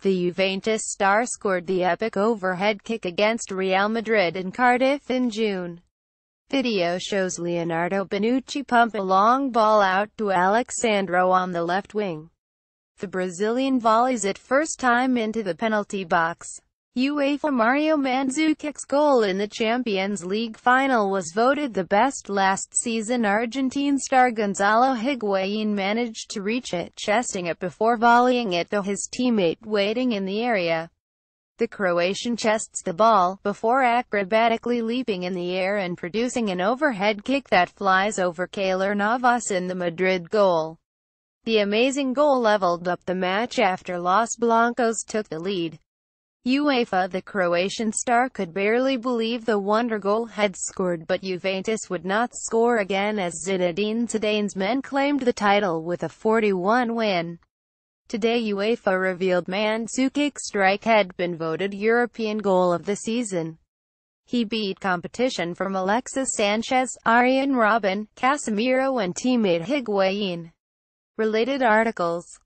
The Juventus star scored the epic overhead kick against Real Madrid in Cardiff in June. Video shows Leonardo Benucci pump a long ball out to Alexandro on the left wing. The Brazilian volleys it first time into the penalty box. UEFA Mario Mandzukic's goal in the Champions League final was voted the best last season Argentine star Gonzalo Higuain managed to reach it, chesting it before volleying it to his teammate waiting in the area. The Croatian chests the ball, before acrobatically leaping in the air and producing an overhead kick that flies over Kaylor Navas in the Madrid goal. The amazing goal leveled up the match after Los Blancos took the lead. UEFA The Croatian star could barely believe the wonder goal had scored but Juventus would not score again as Zinedine Zidane's men claimed the title with a 41 win. Today UEFA revealed Mandzukic's strike had been voted European goal of the season. He beat competition from Alexis Sanchez, Arian Robin, Casemiro and teammate Higuain. Related articles